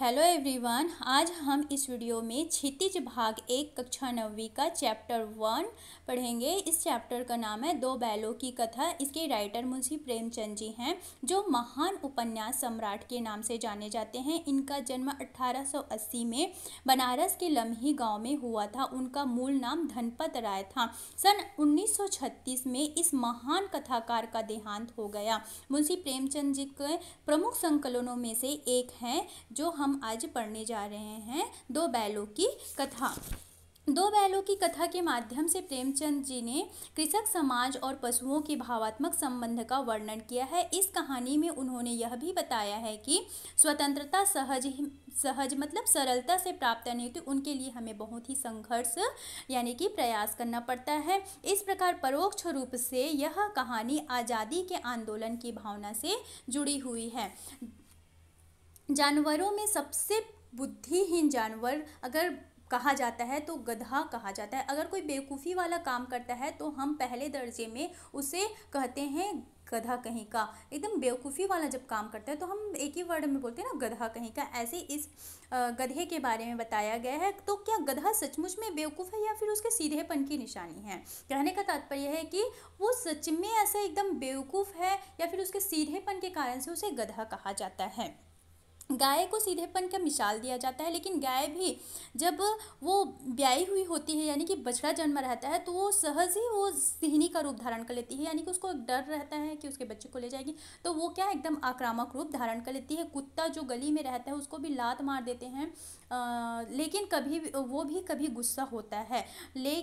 hello everyone आज हम इस वीडियो में क्षितिज भाग एक कक्षा नवी का चैप्टर वन पढ़ेंगे इस चैप्टर का नाम है दो बैलों की कथा इसके राइटर मुंशी प्रेमचंद जी हैं जो महान उपन्यास सम्राट के नाम से जाने जाते हैं इनका जन्म 1880 में बनारस के लम्ही गांव में हुआ था उनका मूल नाम धनपत राय था सन उन्नीस में इस महान कथाकार का देहांत हो गया मुंशी प्रेमचंद जी के प्रमुख संकलनों में से एक हैं जो हम हम आज पढ़ने जा रहे हैं दो बैलों की कथा दो बैलों की कथा के माध्यम से प्रेमचंद जी ने कृषक समाज और पशुओं के भावात्मक संबंध का वर्णन किया है इस कहानी में उन्होंने यह भी बताया है कि स्वतंत्रता सहज सहज मतलब सरलता से प्राप्त नहीं होती उनके लिए हमें बहुत ही संघर्ष यानी कि प्रयास करना पड़ता है इस प्रकार परोक्ष रूप से यह कहानी आज़ादी के आंदोलन की भावना से जुड़ी हुई है जानवरों में सबसे बुद्धिहीन जानवर अगर कहा जाता है तो गधा कहा जाता है अगर कोई बेवकूफ़ी वाला काम करता है तो हम पहले दर्जे में उसे कहते हैं गधा कहीं का एकदम बेवकूफ़ी वाला जब काम करता है तो हम एक ही वर्ड में बोलते हैं ना गधा कहीं का ऐसे इस गधे के बारे में बताया गया है तो क्या गधा सचमुच में बेवकूफ़ है या फिर उसके सीधेपन की निशानी है कहने का तात्पर्य है कि वो सच में ऐसा एकदम बेवकूफ़ है या फिर उसके सीधेपन के कारण से उसे गधा कहा जाता है गाय को सीधेपन का मिसाल दिया जाता है लेकिन गाय भी जब वो ब्याई हुई होती है यानी कि बछड़ा जन्म रहता है तो वो सहज ही वो सिहनी का रूप धारण कर लेती है यानी कि उसको डर रहता है कि उसके बच्चे को ले जाएगी तो वो क्या एकदम आक्रामक रूप धारण कर लेती है कुत्ता जो गली में रहता है उसको भी लात मार देते हैं लेकिन कभी वो भी कभी गुस्सा होता है ले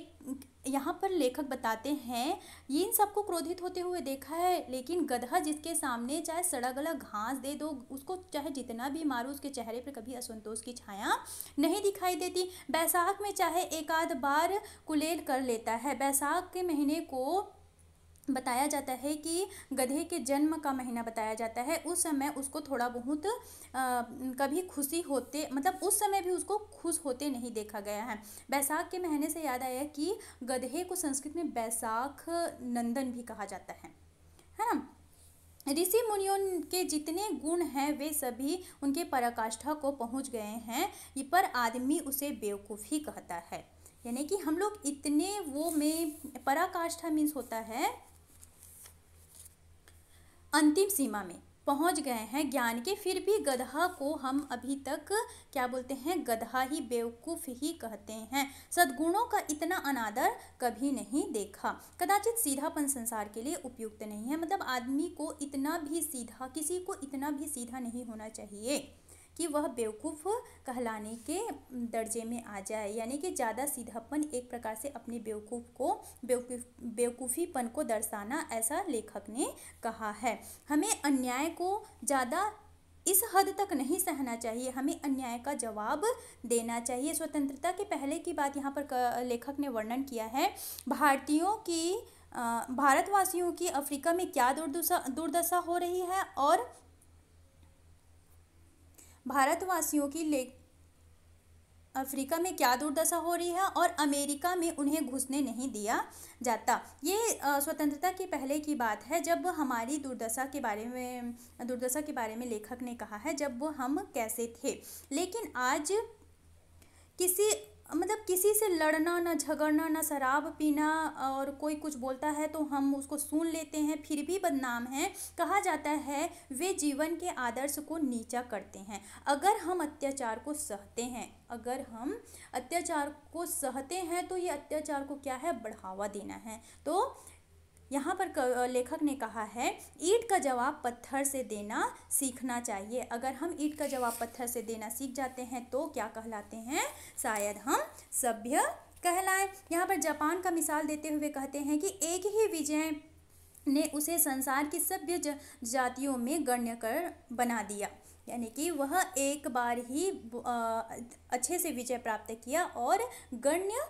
यहाँ पर लेखक बताते हैं ये इन सबको क्रोधित होते हुए देखा है लेकिन गधा जिसके सामने चाहे सड़ा गला घास दे दो उसको चाहे जितना भी मारो उसके चेहरे पर कभी असंतोष की छाया नहीं दिखाई देती बैसाख में चाहे एक आध बार कुलेल कर लेता है बैसाख के महीने को बताया जाता है कि गधे के जन्म का महीना बताया जाता है उस समय उसको थोड़ा बहुत आ, कभी खुशी होते मतलब उस समय भी उसको खुश होते नहीं देखा गया है बैसाख के महीने से याद आया कि गधे को संस्कृत में बैसाख नंदन भी कहा जाता है है ना ऋषि मुनियों के जितने गुण हैं वे सभी उनके पराकाष्ठा को पहुंच गए हैं पर आदमी उसे बेवकूफ़ ही कहता है यानी कि हम लोग इतने वो में पराकाष्ठा मीन्स होता है अंतिम सीमा में पहुंच गए हैं ज्ञान के फिर भी गधा को हम अभी तक क्या बोलते हैं गधा ही बेवकूफ़ ही कहते हैं सद्गुणों का इतना अनादर कभी नहीं देखा कदाचित सीधापन संसार के लिए उपयुक्त नहीं है मतलब आदमी को इतना भी सीधा किसी को इतना भी सीधा नहीं होना चाहिए कि वह बेवकूफ़ कहलाने के दर्जे में आ जाए यानी कि ज़्यादा सीधापन एक प्रकार से अपने बेवकूफ़ को बेवकूफ बेवकूफ़ीपन को दर्शाना ऐसा लेखक ने कहा है हमें अन्याय को ज़्यादा इस हद तक नहीं सहना चाहिए हमें अन्याय का जवाब देना चाहिए स्वतंत्रता के पहले की बात यहाँ पर लेखक ने वर्णन किया है भारतीयों की भारतवासियों की अफ्रीका में क्या दुर्दशा दुर्दशा हो रही है और भारतवासियों की ले अफ्रीका में क्या दुर्दशा हो रही है और अमेरिका में उन्हें घुसने नहीं दिया जाता ये स्वतंत्रता के पहले की बात है जब हमारी दुर्दशा के बारे में दुर्दशा के बारे में लेखक ने कहा है जब वो हम कैसे थे लेकिन आज किसी मतलब किसी से लड़ना ना झगड़ना ना शराब पीना और कोई कुछ बोलता है तो हम उसको सुन लेते हैं फिर भी बदनाम है कहा जाता है वे जीवन के आदर्श को नीचा करते हैं अगर हम अत्याचार को सहते हैं अगर हम अत्याचार को सहते हैं तो ये अत्याचार को क्या है बढ़ावा देना है तो यहाँ पर लेखक ने कहा है ईट का जवाब पत्थर से देना सीखना चाहिए अगर हम ईट का जवाब पत्थर से देना सीख जाते हैं तो क्या कहलाते हैं शायद हम सभ्य कहलाएं यहाँ पर जापान का मिसाल देते हुए कहते हैं कि एक ही विजय ने उसे संसार की सभ्य जातियों में गण्य कर बना दिया यानी कि वह एक बार ही अच्छे से विजय प्राप्त किया और गण्य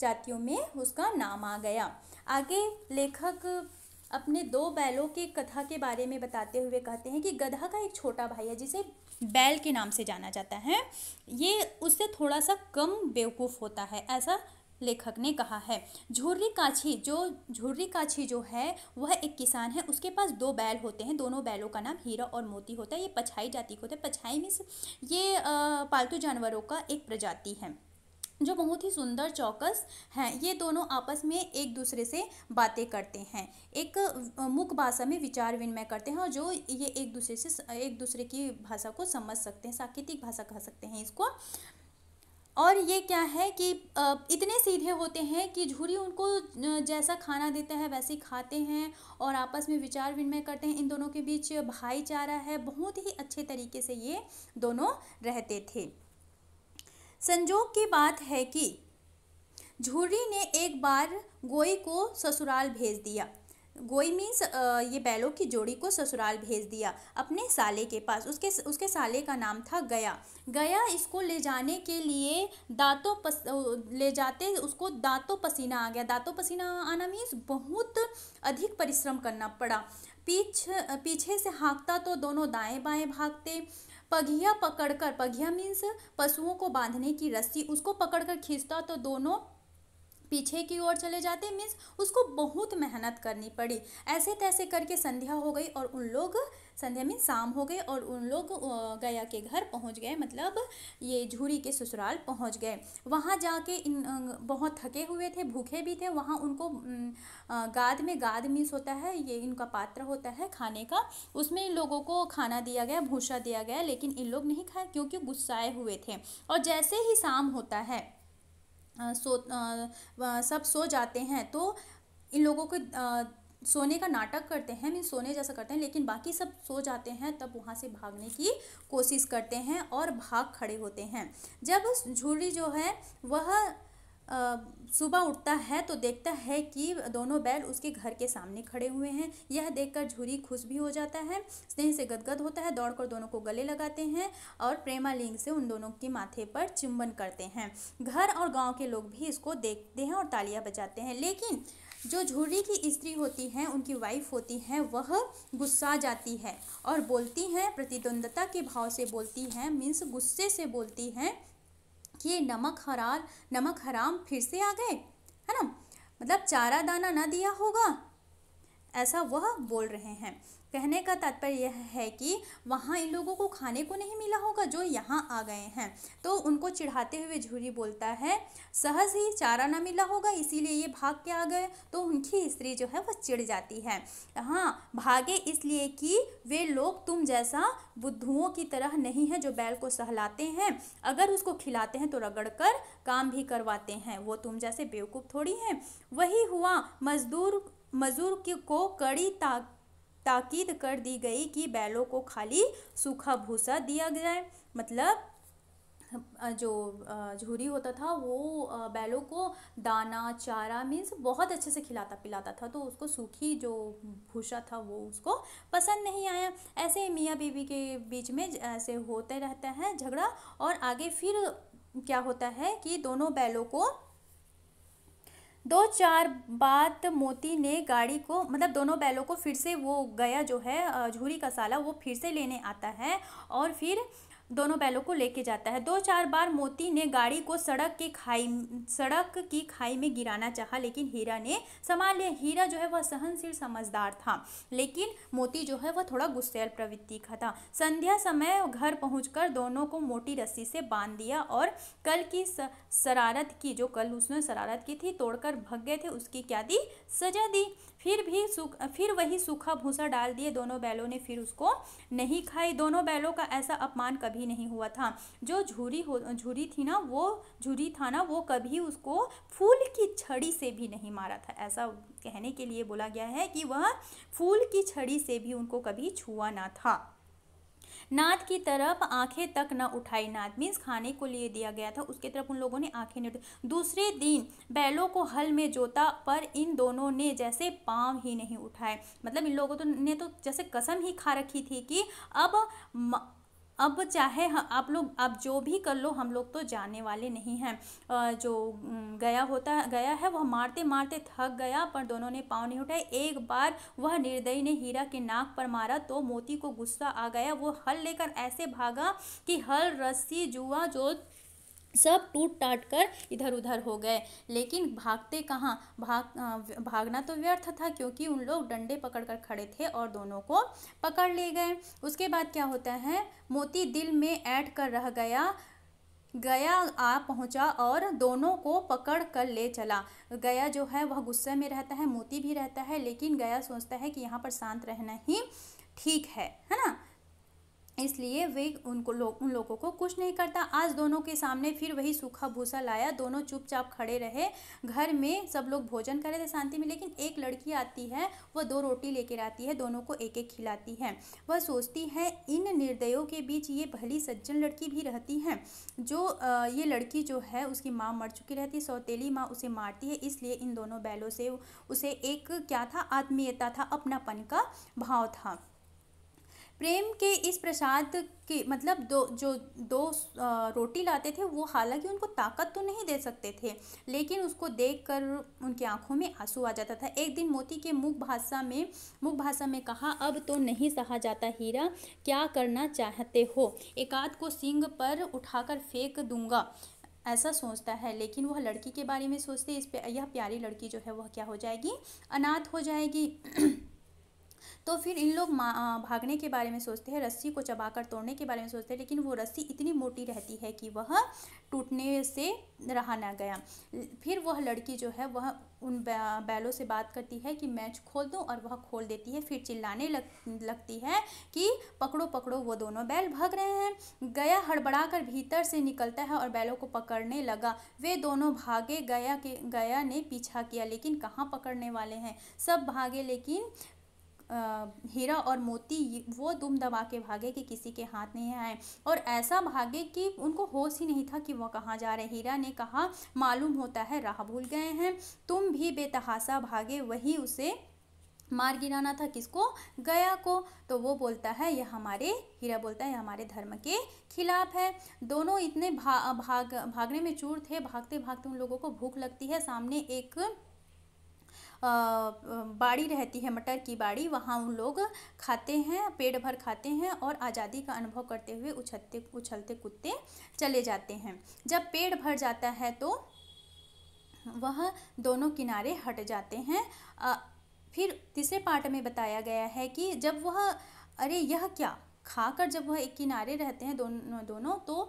जातियों में उसका नाम आ गया आगे लेखक अपने दो बैलों के कथा के बारे में बताते हुए कहते हैं कि गधा का एक छोटा भाई है जिसे बैल के नाम से जाना जाता है ये उससे थोड़ा सा कम बेवकूफ़ होता है ऐसा लेखक ने कहा है झुर्री काछी जो झुर्री काछी जो है वह एक किसान है उसके पास दो बैल होते हैं दोनों बैलों का नाम हीरा और मोती होता है ये पछाई जाति को होता है पछाई मीन्स ये पालतू जानवरों का एक प्रजाति है जो बहुत ही सुंदर चौकस हैं ये दोनों आपस में एक दूसरे से बातें करते हैं एक मुख भाषा में विचार विनिमय करते हैं और जो ये एक दूसरे से एक दूसरे की भाषा को समझ सकते हैं साकेतिक भाषा कह सकते हैं इसको और ये क्या है कि इतने सीधे होते हैं कि झूरी उनको जैसा खाना देता है वैसे खाते हैं और आपस में विचार विनिमय करते हैं इन दोनों के बीच भाईचारा है बहुत ही अच्छे तरीके से ये दोनों रहते थे संजोग की बात है कि झूरी ने एक बार गोई को ससुराल भेज दिया गोई मीन्स ये बैलों की जोड़ी को ससुराल भेज दिया अपने साले के पास उसके उसके साले का नाम था गया गया इसको ले जाने के लिए दांतों पस ले जाते उसको दांतों पसीना आ गया दांतों पसीना आना मीन्स बहुत अधिक परिश्रम करना पड़ा पीछ पीछे से हाँकता तो दोनों दाएं बाएं भागते पगिया पकड़कर पगिया मीन्स पशुओं को बांधने की रस्सी उसको पकड़कर खींचता तो दोनों पीछे की ओर चले जाते मीन्स उसको बहुत मेहनत करनी पड़ी ऐसे तैसे करके संध्या हो गई और उन लोग संध्या मीन्स शाम हो गई और उन लोग गया के घर पहुंच गए मतलब ये झूरी के ससुराल पहुंच गए वहाँ जाके इन बहुत थके हुए थे भूखे भी थे वहाँ उनको गाद में गाद मीन्स होता है ये इनका पात्र होता है खाने का उसमें इन लोगों को खाना दिया गया भूसा दिया गया लेकिन इन लोग नहीं खाए क्योंकि गुस्साए हुए थे और जैसे ही शाम होता है सो सब सो जाते हैं तो इन लोगों को सोने का नाटक करते हैं मीन सोने जैसा करते हैं लेकिन बाकी सब सो जाते हैं तब वहाँ से भागने की कोशिश करते हैं और भाग खड़े होते हैं जब झूरी जो है वह सुबह उठता है तो देखता है कि दोनों बैल उसके घर के सामने खड़े हुए हैं यह देखकर झूरी खुश भी हो जाता है स्नेह से गदगद होता है दौड़कर दोनों को गले लगाते हैं और प्रेमालिंग से उन दोनों के माथे पर चुंबन करते हैं घर और गांव के लोग भी इसको देखते हैं और तालियां बजाते हैं लेकिन जो झूरी की स्त्री होती है उनकी वाइफ होती है वह गुस्सा जाती है और बोलती हैं प्रतिद्वंदता के भाव से बोलती हैं मीन्स गुस्से से बोलती हैं ये नमक हरार नमक हराम फिर से आ गए है ना मतलब चारा दाना ना दिया होगा ऐसा वह बोल रहे हैं कहने का तात्पर्य यह है कि वहाँ इन लोगों को खाने को नहीं मिला होगा जो यहाँ आ गए हैं तो उनको चिढ़ाते हुए झूरी बोलता है सहज ही चारा ना मिला होगा इसीलिए ये भाग के आ गए तो उनकी स्त्री जो है वह चिढ़ जाती है हाँ भागे इसलिए कि वे लोग तुम जैसा बुद्धुओं की तरह नहीं है जो बैल को सहलाते हैं अगर उसको खिलाते हैं तो रगड़ कर काम भी करवाते हैं वो तुम जैसे बेवकूफ़ थोड़ी हैं वही हुआ मजदूर मज़दूर को कड़ी ताक ताकीद कर दी गई कि बैलों को खाली सूखा भूसा दिया जाए मतलब जो झूरी होता था वो बैलों को दाना चारा मीन्स बहुत अच्छे से खिलाता पिलाता था तो उसको सूखी जो भूसा था वो उसको पसंद नहीं आया ऐसे ही मियाँ बीवी के बीच में ऐसे होते रहते हैं झगड़ा और आगे फिर क्या होता है कि दोनों बैलों को दो चार बात मोती ने गाड़ी को मतलब दोनों बैलों को फिर से वो गया जो है झूरी का साला वो फिर से लेने आता है और फिर दोनों बैलों को लेके जाता है दो चार बार मोती ने गाड़ी को सड़क के खाई सड़क की खाई में गिराना चाहा लेकिन हीरा ने संभाल लिया हीरा जो है वह सहनशील समझदार था लेकिन मोती जो है वह थोड़ा गुस्सेल प्रवृत्ति का था संध्या समय घर पहुंचकर दोनों को मोटी रस्सी से बांध दिया और कल की शरारत की जो कल उसने शरारत की थी तोड़कर भग गए थे उसकी क्या दी सजा दी फिर भी सूख फिर वही सूखा भूसा डाल दिए दोनों बैलों ने फिर उसको नहीं खाई दोनों बैलों का ऐसा अपमान कभी नहीं हुआ था जो झूरी हो झूरी थी ना वो झूरी था ना वो कभी उसको फूल की छड़ी से भी नहीं मारा था ऐसा कहने के लिए बोला गया है कि वह फूल की छड़ी से भी उनको कभी छुआ ना था नाथ की तरफ आंखें तक न उठाई नाथ मीन्स खाने को लिए दिया गया था उसके तरफ उन लोगों ने आंखें नहीं उठाई दूसरे दिन बैलों को हल में जोता पर इन दोनों ने जैसे पाँव ही नहीं उठाए मतलब इन लोगों तो ने तो जैसे कसम ही खा रखी थी कि अब अब चाहे आप लोग आप जो भी कर लो हम लोग तो जाने वाले नहीं हैं जो गया होता गया है वह मारते मारते थक गया पर दोनों ने पाँव नहीं उठाए एक बार वह निर्दयी ने हीरा के नाक पर मारा तो मोती को गुस्सा आ गया वो हल लेकर ऐसे भागा कि हल रस्सी जुआ जो सब टूट टाट कर इधर उधर हो गए लेकिन भागते कहाँ भाग भागना तो व्यर्थ था क्योंकि उन लोग डंडे पकड़कर खड़े थे और दोनों को पकड़ ले गए उसके बाद क्या होता है मोती दिल में ऐड कर रह गया गया आ पहुंचा और दोनों को पकड़ कर ले चला गया जो है वह गुस्से में रहता है मोती भी रहता है लेकिन गया सोचता है कि यहाँ पर शांत रहना ही ठीक है है ना इसलिए वे उनको लोग उन लोगों को कुछ नहीं करता आज दोनों के सामने फिर वही सूखा भूसा लाया दोनों चुपचाप खड़े रहे घर में सब लोग भोजन कर रहे थे शांति में लेकिन एक लड़की आती है वह दो रोटी लेकर आती है दोनों को एक एक खिलाती है वह सोचती है इन निर्दयों के बीच ये भली सज्जन लड़की भी रहती है जो ये लड़की जो है उसकी माँ मर चुकी रहती है सौतेली माँ उसे मारती है इसलिए इन दोनों बैलों से उसे एक क्या था आत्मीयता था अपनापन का भाव था प्रेम के इस प्रसाद के मतलब दो जो दो रोटी लाते थे वो हालांकि उनको ताकत तो नहीं दे सकते थे लेकिन उसको देखकर उनकी आंखों में आंसू आ जाता था एक दिन मोती के मुख भाषा में मुख भाषा में कहा अब तो नहीं सहा जाता हीरा क्या करना चाहते हो एकाध को सिंग पर उठाकर फेंक दूंगा ऐसा सोचता है लेकिन वह लड़की के बारे में सोचते इस पे यह प्यारी लड़की जो है वह क्या हो जाएगी अनाथ हो जाएगी तो फिर इन लोग भागने के बारे में सोचते हैं रस्सी को चबाकर तोड़ने के बारे में सोचते हैं लेकिन वो रस्सी इतनी मोटी रहती है कि वह टूटने से रहा ना गया फिर वह लड़की जो है वह उन बैलों से बात करती है कि मैच खोल दो और वह खोल देती है फिर चिल्लाने लग लगती है कि पकड़ो पकड़ो वो दोनों बैल भाग रहे हैं गया हड़बड़ा कर भीतर से निकलता है और बैलों को पकड़ने लगा वे दोनों भागे गया के गया ने पीछा किया लेकिन कहाँ पकड़ने वाले हैं सब भागे लेकिन हीरा और मोती वो दुम दबा के भागे कि किसी के हाथ नहीं आए और ऐसा भागे कि उनको होश ही नहीं था कि वो कहाँ जा रहे हीरा ने कहा मालूम होता है राह भूल गए हैं तुम भी बेतहासा भागे वही उसे मार गिराना था किसको गया को तो वो बोलता है यह हमारे हीरा बोलता है हमारे धर्म के खिलाफ है दोनों इतने भा, भाग भागने में चूर थे भागते भागते उन लोगों को भूख लगती है सामने एक बाड़ी रहती है मटर की बाड़ी वहाँ उन लोग खाते हैं पेट भर खाते हैं और आज़ादी का अनुभव करते हुए उछलते उछलते कुत्ते चले जाते हैं जब पेट भर जाता है तो वह दोनों किनारे हट जाते हैं फिर तीसरे पार्ट में बताया गया है कि जब वह अरे यह क्या खाकर जब वह एक किनारे रहते हैं दोनों दोनों तो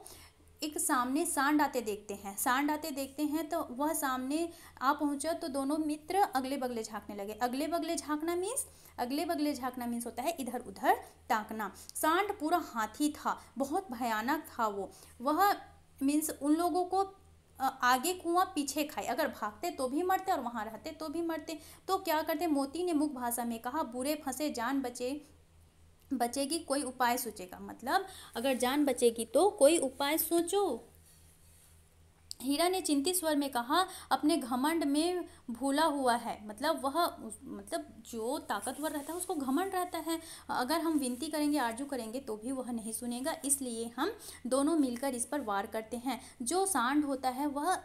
एक सामने सांड आते देखते हैं सांड आते देखते हैं तो वह सामने आ पहुंचा तो दोनों मित्र अगले बगले झांकने लगे अगले बगले झांकना मीन्स अगले बगले झांकना मीन्स होता है इधर उधर ताकना सांड पूरा हाथी था बहुत भयानक था वो वह मीन्स उन लोगों को आगे कुआं पीछे खाए अगर भागते तो भी मरते और वहाँ रहते तो भी मरते तो क्या करते मोती ने मुख भाषा में कहा बुरे फंसे जान बचे बचेगी कोई उपाय सोचेगा मतलब अगर जान बचेगी तो कोई उपाय सोचो हीरा ने चिंतित स्वर में कहा अपने घमंड में भूला हुआ है मतलब वह मतलब जो ताकतवर रहता है उसको घमंड रहता है अगर हम विनती करेंगे आरजू करेंगे तो भी वह नहीं सुनेगा इसलिए हम दोनों मिलकर इस पर वार करते हैं जो सांड होता है वह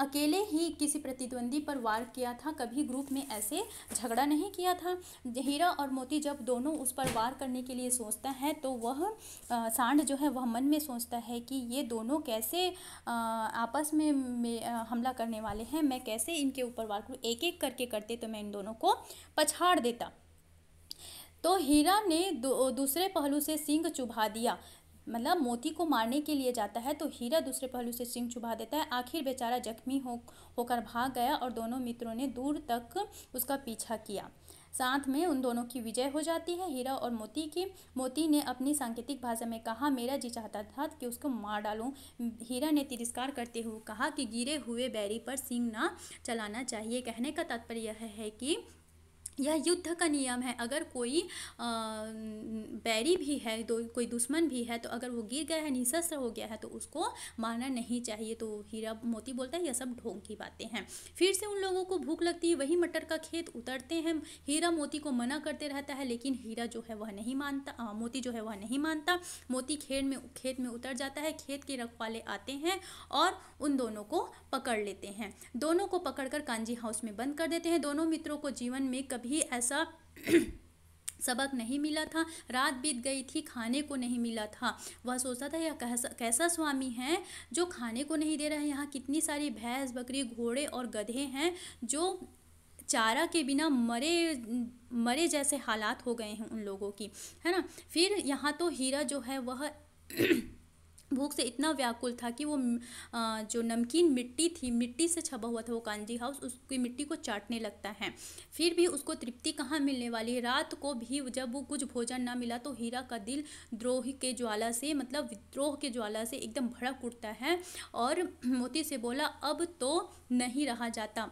अकेले ही किसी प्रतिद्वंदी पर वार किया था कभी ग्रुप में ऐसे झगड़ा नहीं किया था हीरा और मोती जब दोनों उस पर वार करने के लिए सोचता है तो वह सांड जो है वह मन में सोचता है कि ये दोनों कैसे आपस में, हमला करने वाले हैं मैं कैसे इनके ऊपर वार करूँ एक एक करके करते तो मैं इन दोनों को पछाड़ देता तो हीरा ने दूसरे पहलू से सिंह चुभा दिया मतलब मोती को मारने के लिए जाता है तो हीरा दूसरे पहलू से सिंह चुभा देता है आखिर बेचारा जख्मी हो होकर भाग गया और दोनों मित्रों ने दूर तक उसका पीछा किया साथ में उन दोनों की विजय हो जाती है हीरा और मोती की मोती ने अपनी सांकेतिक भाषा में कहा मेरा जी चाहता था कि उसको मार डालूं हीरा ने तिरस्कार करते हुए कहा कि गिरे हुए बैरी पर सिंह ना चलाना चाहिए कहने का तात्पर्य यह है कि यह युद्ध का नियम है अगर कोई बैरी भी है दो कोई दुश्मन भी है तो अगर वो गिर गया है निशस्त्र हो गया है तो उसको मारना नहीं चाहिए तो हीरा मोती बोलता है यह सब ढोंग की बातें हैं फिर से उन लोगों को भूख लगती है वही मटर का खेत उतरते हैं हीरा मोती को मना करते रहता है लेकिन हीरा जो है वह नहीं मानता आ, मोती जो है वह नहीं मानता मोती खेत में खेत में उतर जाता है खेत के रखवाले आते हैं और उन दोनों को पकड़ लेते हैं दोनों को पकड़कर कांजी हाउस में बंद कर देते हैं दोनों मित्रों को जीवन में कभी भी ऐसा सबक नहीं मिला था रात बीत गई थी खाने को नहीं मिला था वह सोचता था यह कैसा कैसा स्वामी है जो खाने को नहीं दे रहा है यहाँ कितनी सारी भैंस बकरी घोड़े और गधे हैं जो चारा के बिना मरे मरे जैसे हालात हो गए हैं उन लोगों की है ना फिर यहाँ तो हीरा जो है वह भूख से इतना व्याकुल था कि वो जो नमकीन मिट्टी थी मिट्टी से छपा हुआ था वो कांजी हाउस उसकी मिट्टी को चाटने लगता है फिर भी उसको तृप्ति कहाँ मिलने वाली है रात को भी जब वो कुछ भोजन ना मिला तो हीरा का दिल द्रोह के ज्वाला से मतलब विद्रोह के ज्वाला से एकदम भड़क उठता है और मोती से बोला अब तो नहीं रहा जाता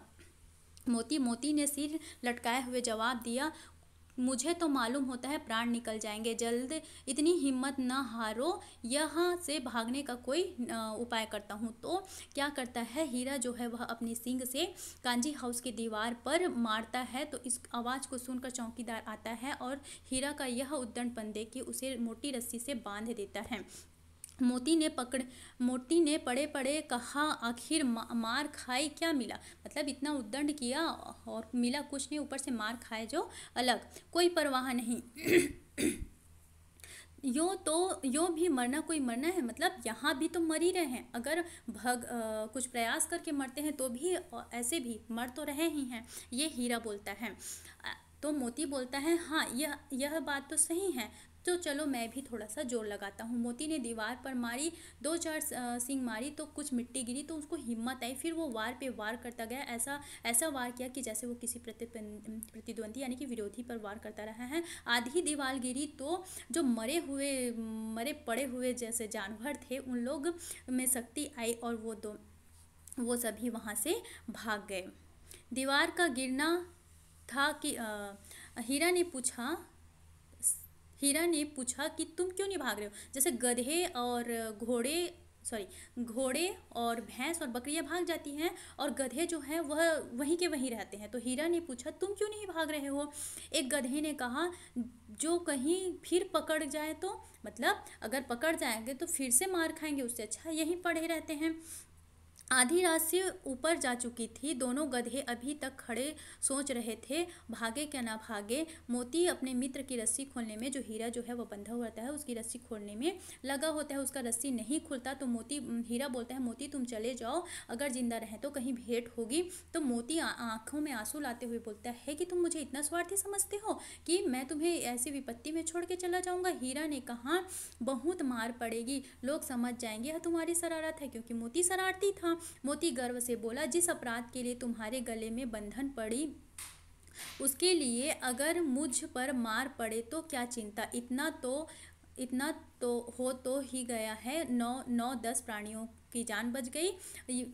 मोती मोती ने सिर लटकाए हुए जवाब दिया मुझे तो मालूम होता है प्राण निकल जाएंगे जल्द इतनी हिम्मत न हारो यहाँ से भागने का कोई उपाय करता हूँ तो क्या करता है हीरा जो है वह अपने सिंग से कांजी हाउस की दीवार पर मारता है तो इस आवाज़ को सुनकर चौकीदार आता है और हीरा का यह उद्दंड देख के उसे मोटी रस्सी से बांध देता है मोती ने पकड़ मोती ने पड़े पड़े कहा आखिर मार खाए क्या मिला मतलब इतना उद्दंड किया और मिला कुछ नहीं ऊपर से मार खाए जो अलग कोई परवाह नहीं यो तो यो भी मरना कोई मरना है मतलब यहाँ भी तो मर ही रहे हैं अगर भग आ, कुछ प्रयास करके मरते हैं तो भी ऐसे भी मर तो रहे ही हैं ये हीरा बोलता है तो मोती बोलता है हाँ यह यह बात तो सही है तो चलो मैं भी थोड़ा सा जोर लगाता हूँ मोती ने दीवार पर मारी दो चार सिंह मारी तो कुछ मिट्टी गिरी तो उसको हिम्मत आई फिर वो वार पे वार करता गया ऐसा ऐसा वार किया कि जैसे वो किसी प्रतिद्वंदी यानी कि विरोधी पर वार करता रहा है आधी दीवार गिरी तो जो मरे हुए मरे पड़े हुए जैसे जानवर थे उन लोग में शक्ति आई और वो दो वो सभी वहाँ से भाग गए दीवार का गिरना था कि हीरा ने पूछा हीरा ने पूछा कि तुम क्यों नहीं भाग रहे हो जैसे गधे और घोड़े सॉरी घोड़े और भैंस और बकरियां भाग जाती हैं और गधे जो हैं वह वहीं के वहीं रहते हैं तो हीरा ने पूछा तुम क्यों नहीं भाग रहे हो एक गधे ने कहा जो कहीं फिर पकड़ जाए तो मतलब अगर पकड़ जाएंगे तो फिर से मार खाएंगे उससे अच्छा यहीं पड़े रहते हैं आधी रात से ऊपर जा चुकी थी दोनों गधे अभी तक खड़े सोच रहे थे भागे क्या ना भागे मोती अपने मित्र की रस्सी खोलने में जो हीरा जो है वो बंधा हुआ रहता है उसकी रस्सी खोलने में लगा होता है उसका रस्सी नहीं खुलता तो मोती हीरा बोलता है मोती तुम चले जाओ अगर ज़िंदा रहें तो कहीं भेंट होगी तो मोती आँखों में आंसू लाते हुए बोलता है कि तुम मुझे इतना स्वार्थी समझते हो कि मैं तुम्हें ऐसी विपत्ति में छोड़ के चला जाऊँगा हीरा ने कहा बहुत मार पड़ेगी लोग समझ जाएंगे यह तुम्हारी शरारत है क्योंकि मोती शरारती था मोती गर्व से बोला जिस अपराध के लिए तुम्हारे गले में बंधन पड़ी उसके लिए अगर मुझ पर मार पड़े तो क्या चिंता इतना तो इतना तो हो तो ही गया है नौ नौ दस प्राणियों की जान बच गई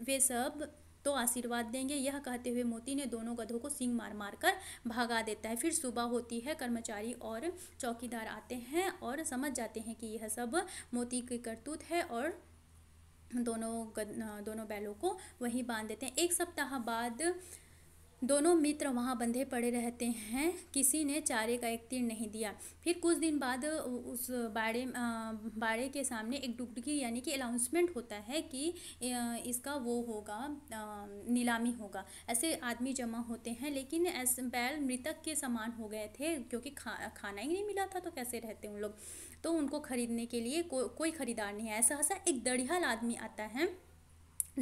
वे सब तो आशीर्वाद देंगे यह कहते हुए मोती ने दोनों गधों को सिंग मार मार कर भागा देता है फिर सुबह होती है कर्मचारी और चौकीदार आते हैं और समझ जाते हैं कि यह सब मोती की करतूत है और दोनों दोनों बैलों को वहीं बांध देते हैं एक सप्ताह बाद दोनों मित्र वहाँ बंधे पड़े रहते हैं किसी ने चारे का एक तीर नहीं दिया फिर कुछ दिन बाद उस बाड़े बाड़े के सामने एक डुगडुगी यानी कि अनाउंसमेंट होता है कि इसका वो होगा नीलामी होगा ऐसे आदमी जमा होते हैं लेकिन ऐसे बैल मृतक के समान हो गए थे क्योंकि खा खाना ही नहीं मिला था तो कैसे रहते उन लोग तो उनको खरीदने के लिए को, कोई खरीदार नहीं है सहसा एक दड़ियाल आदमी आता है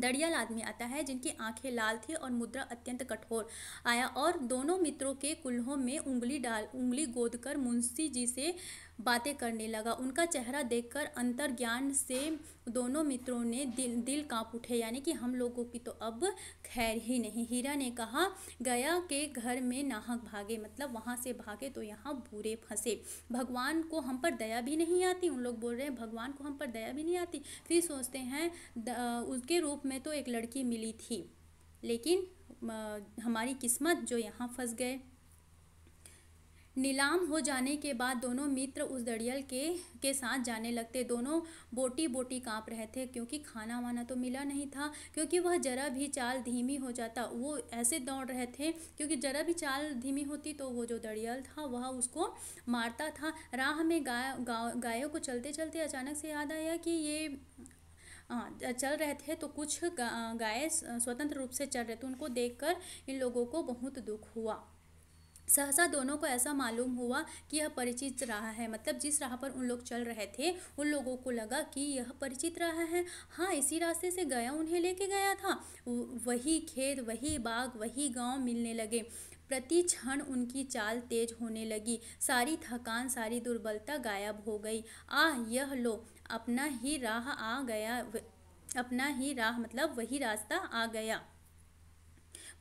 दड़ियाल आदमी आता है जिनकी आंखें लाल थी और मुद्रा अत्यंत कठोर आया और दोनों मित्रों के कुल्हों में उंगली डाल उंगली गोद कर मुंशी जी से बातें करने लगा उनका चेहरा देखकर अंतर्ज्ञान से दोनों मित्रों ने दिल दिल काँप उठे यानी कि हम लोगों की तो अब खैर ही नहीं हीरा ने कहा गया के घर में नाहक भागे मतलब वहाँ से भागे तो यहाँ बुरे फंसे भगवान को हम पर दया भी नहीं आती उन लोग बोल रहे हैं भगवान को हम पर दया भी नहीं आती फिर सोचते हैं उसके रूप में तो एक लड़की मिली थी लेकिन हमारी किस्मत जो यहाँ फंस गए नीलाम हो जाने के बाद दोनों मित्र उस दड़ियल के के साथ जाने लगते दोनों बोटी बोटी कांप रहे थे क्योंकि खाना वाना तो मिला नहीं था क्योंकि वह ज़रा भी चाल धीमी हो जाता वो ऐसे दौड़ रहे थे क्योंकि ज़रा भी चाल धीमी होती तो वो जो दड़ियल था वह उसको मारता था राह में गाय गा, गायों को चलते चलते अचानक से याद आया कि ये हाँ चल रहे थे तो कुछ गाय स्वतंत्र रूप से चल रहे थे उनको देखकर इन लोगों को बहुत दुख हुआ सहसा दोनों को ऐसा मालूम हुआ कि यह परिचित रहा है मतलब जिस राह पर उन लोग चल रहे थे उन लोगों को लगा कि यह परिचित रहा है हाँ इसी रास्ते से गया उन्हें लेके गया था वही खेत वही बाग वही गांव मिलने लगे प्रति क्षण उनकी चाल तेज होने लगी सारी थकान सारी दुर्बलता गायब हो गई आह यह लो अपना ही राह आ गया अपना ही राह मतलब वही रास्ता आ गया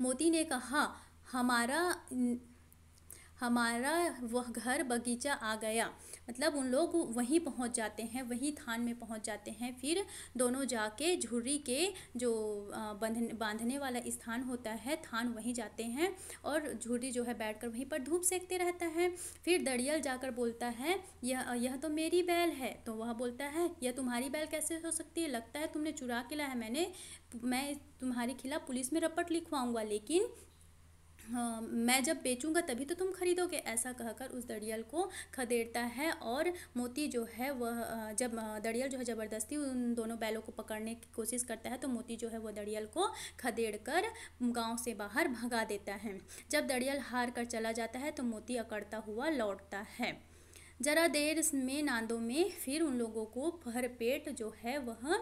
मोती ने कहा हमारा हमारा वह घर बगीचा आ गया मतलब उन लोग वहीं पहुंच जाते हैं वहीं थान में पहुंच जाते हैं फिर दोनों जाके झुर्री के जो बंधने बांधने वाला स्थान होता है थान वहीं जाते हैं और झुर्री जो है बैठकर वहीं पर धूप सेकते रहता है फिर दड़ियल जाकर बोलता है यह यह तो मेरी बैल है तो वह बोलता है यह तुम्हारी बैल कैसे हो सकती है लगता है तुमने चुरा के लाया मैंने मैं तुम्हारे खिलाफ़ पुलिस में रपट लिखवाऊंगा लेकिन हाँ, मैं जब बेचूंगा तभी तो तुम खरीदोगे ऐसा कहकर उस दड़ियल को खदेड़ता है और मोती जो है वह जब दड़ियल जो है ज़बरदस्ती उन दोनों बैलों को पकड़ने की कोशिश करता है तो मोती जो है वह दड़ियल को खदेड़ कर गाँव से बाहर भगा देता है जब दड़ियल हार कर चला जाता है तो मोती अकड़ता हुआ लौटता है ज़रा देर में नांदों में फिर उन लोगों को भर पेट जो है वह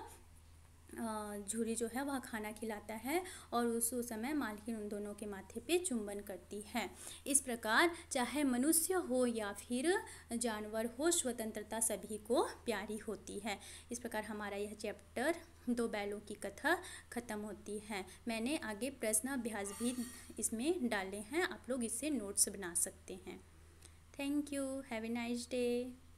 झूरी जो है वह खाना खिलाता है और उस समय मालकिन उन दोनों के माथे पे चुंबन करती है इस प्रकार चाहे मनुष्य हो या फिर जानवर हो स्वतंत्रता सभी को प्यारी होती है इस प्रकार हमारा यह चैप्टर दो बैलों की कथा ख़त्म होती है मैंने आगे प्रश्नाभ्यास भी इसमें डाले हैं आप लोग इससे नोट्स बना सकते हैं thank you have a nice day